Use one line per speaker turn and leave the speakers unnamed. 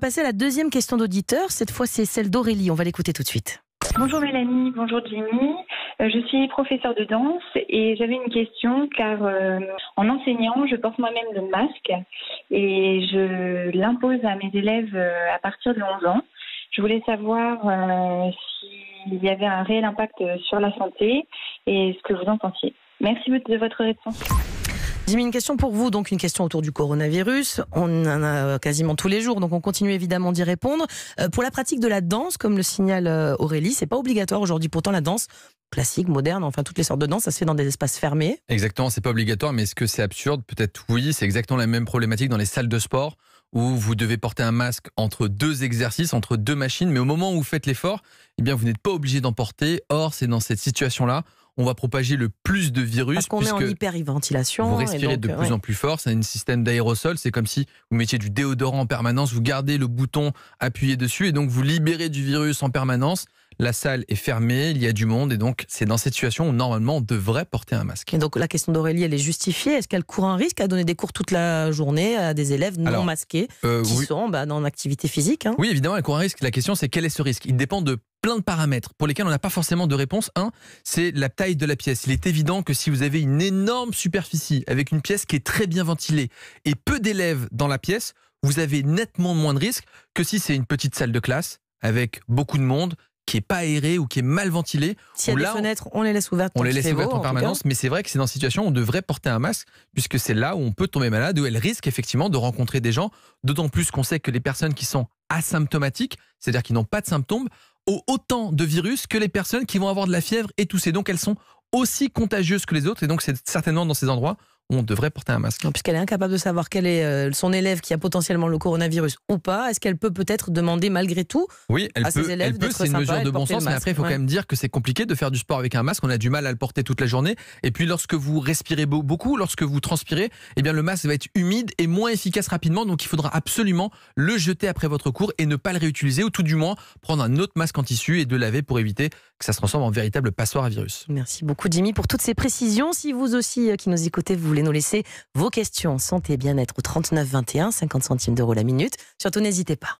passer à la deuxième question d'auditeur. Cette fois, c'est celle d'Aurélie. On va l'écouter tout de suite.
Bonjour Mélanie, bonjour Jimmy. Euh, je suis professeure de danse et j'avais une question car euh, en enseignant, je porte moi-même le masque et je l'impose à mes élèves euh, à partir de 11 ans. Je voulais savoir s'il y avait un réel impact sur la santé et ce que vous en pensiez. Merci de votre réponse.
Jimmy, une question pour vous, donc une question autour du coronavirus. On en a euh, quasiment tous les jours, donc on continue évidemment d'y répondre. Euh, pour la pratique de la danse, comme le signale euh, Aurélie, c'est pas obligatoire aujourd'hui. Pourtant, la danse classique, moderne, enfin toutes les sortes de danse, ça se fait dans des espaces fermés.
Exactement, c'est pas obligatoire, mais est-ce que c'est absurde Peut-être oui, c'est exactement la même problématique dans les salles de sport où vous devez porter un masque entre deux exercices, entre deux machines, mais au moment où vous faites l'effort, eh bien vous n'êtes pas obligé d'en porter. Or, c'est dans cette situation-là on va propager le plus de virus. Parce qu'on est en
hyperventilation. Vous respirez de euh, plus en
plus fort, c'est un système d'aérosol, c'est comme si vous mettiez du déodorant en permanence, vous gardez le bouton appuyé dessus et donc vous libérez du virus en permanence. La salle est fermée, il y a du monde et donc c'est dans cette situation où normalement on devrait porter un masque.
Et donc la question d'Aurélie, elle est justifiée. Est-ce qu'elle court un risque à donner des cours toute la journée à des élèves non masqués euh, qui sont bah, dans l'activité physique
hein Oui, évidemment, elle court un risque. La question c'est quel est ce risque Il dépend de plein de paramètres pour lesquels on n'a pas forcément de réponse. Un, c'est la taille de la pièce. Il est évident que si vous avez une énorme superficie avec une pièce qui est très bien ventilée et peu d'élèves dans la pièce, vous avez nettement moins de risques que si c'est une petite salle de classe avec beaucoup de monde qui est pas aéré ou qui est mal ventilé. S'il y a des
fenêtres, on les laisse ouvertes. On les laisse ouvertes en, permanence,
mais c'est vrai que c'est dans une situation où on devrait porter un masque, puisque c'est là où on peut tomber malade, où elle risque effectivement de rencontrer des gens, d'autant plus qu'on sait que les personnes qui sont asymptomatiques, c'est-à-dire qui n'ont pas de symptômes, autant de virus que les personnes qui vont avoir de la fièvre et tousser. Donc elles sont aussi contagieuses que les autres et donc c'est certainement dans ces endroits on devrait porter un masque.
Puisqu'elle est incapable de savoir quel est euh, son élève qui a potentiellement le coronavirus ou pas, est-ce qu'elle peut peut-être demander malgré tout oui,
à ses élèves d'être c'est une mesure de bon sens, mais après, il faut quand même dire que c'est compliqué de faire du sport avec un masque. On a du mal à le porter toute la journée. Et puis, lorsque vous respirez beaucoup, lorsque vous transpirez, eh bien, le masque va être humide et moins efficace rapidement. Donc, il faudra absolument le jeter après votre cours et ne pas le réutiliser ou tout du moins prendre un autre masque en tissu et de laver pour éviter que ça se transforme en véritable passoire à virus.
Merci beaucoup, Jimmy, pour toutes ces précisions. Si vous aussi, euh, qui nous écoutez, vous nous laisser vos questions santé et bien-être au 39 21, 50 centimes d'euros la minute. Surtout, n'hésitez pas.